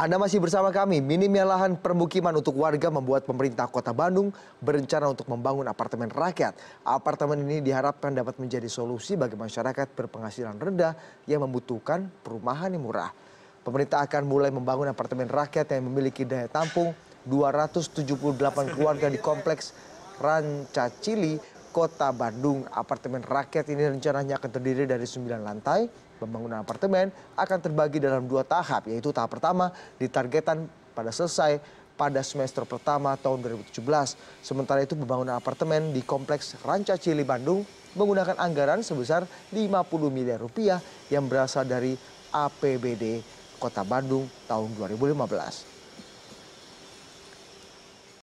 Anda masih bersama kami. Minimnya lahan permukiman untuk warga membuat pemerintah Kota Bandung berencana untuk membangun apartemen rakyat. Apartemen ini diharapkan dapat menjadi solusi bagi masyarakat berpenghasilan rendah yang membutuhkan perumahan yang murah. Pemerintah akan mulai membangun apartemen rakyat yang memiliki daya tampung 278 keluarga di kompleks Rancacili kota bandung apartemen rakyat ini rencananya akan terdiri dari sembilan lantai pembangunan apartemen akan terbagi dalam dua tahap yaitu tahap pertama ditargetkan pada selesai pada semester pertama tahun 2017 sementara itu pembangunan apartemen di kompleks Ranca Cili Bandung menggunakan anggaran sebesar 50 miliar rupiah yang berasal dari APBD Kota Bandung tahun 2015.